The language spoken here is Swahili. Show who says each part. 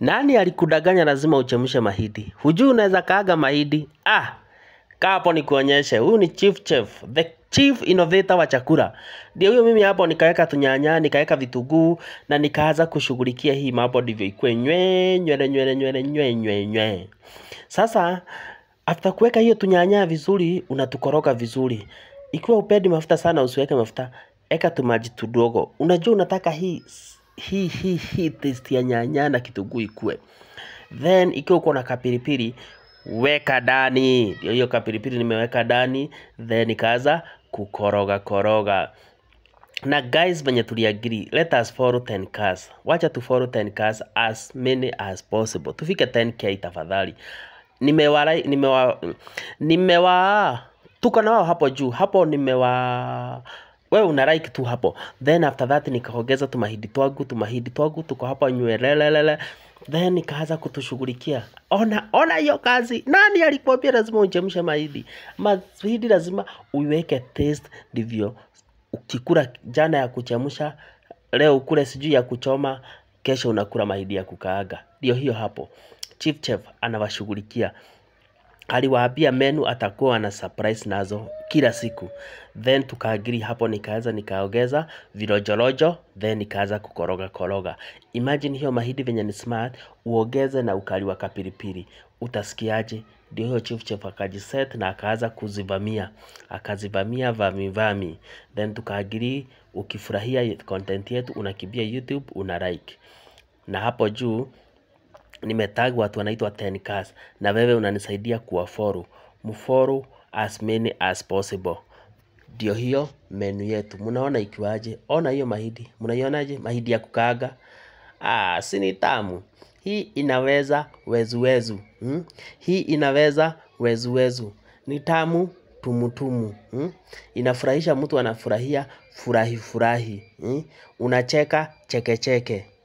Speaker 1: Nani alikudanganya lazima uchemshe mahidi? Hujui unaweza kaaga mahidi? Ah, kaa hapo nikuonyeshe. Huyu ni chief chef, the chief innovator wa chakula. Ndio huyo mimi hapo nikaweka tunyanya, nikaweka vitunguu na nikaanza kushughulikia hii mambo ndivyo ikue nywe nywe nywe nywe nywe nywe nywe. Sasa after kuweka hiyo tunyanya vizuri, unatukoroga vizuri. Ikiwa upendi mafuta sana, usiweke mafuta, eka tumaji tudogo. Unajua unataka hii hii hii hii taste ya nyanya na kitunguu ikue. Then ikiwa uko na kapilipili weka ndani. Ndio hiyo kapilipili nimeweka ndani, then ikaanza kukoroga koroga na guys venye agree, let us follow 10 cars wacha tu follow 10 cars as many as possible tufike 10k tafadhali nimewa nimewa nimewa tuko nao hapo juu hapo nimewa we una like tu hapo then after that nikaongeza tumahidi twangu tumahidi twangu tuko hapa nywelelelele then nikaanza kutushughulikia ona ona hiyo kazi nani alikwambia lazima uchemshe mahidi mahidi lazima uiweke taste ndivyo ukikula jana ya kuchemsha leo ukule sijui ya kuchoma kesho unakula mahidi ya kukaaga ndio hiyo hapo chief chef anawashughulikia aliwaambia menu atakuwa na surprise nazo kila siku. Then tukaagiri hapo, nikaanza nikaongeza virojorojo, then nikaanza kukoroga koroga. Imagine hiyo mahindi venye ni smart, uongeze na ukali wa kapilipili, utasikiaje? Ndio hiyo chief chef akajiset na akaanza kuzivamia, akazivamia vami vami, then tukaagiri. Ukifurahia content yetu unakibia YouTube una like, na hapo juu nimetag watu wanaitwa 10 na wewe unanisaidia kuwaforu mforu as many as possible ndio hiyo menu yetu mnaona ikiwaje ona hiyo mahidi mnaionaje mahidi ya kukaga ah, si ni tamu hii inaweza wezu wezu hmm? hii inaweza wezu wezu ni tamu tumutumu hmm? inafurahisha mtu anafurahia furahi furahi hmm? unacheka chekecheke cheke.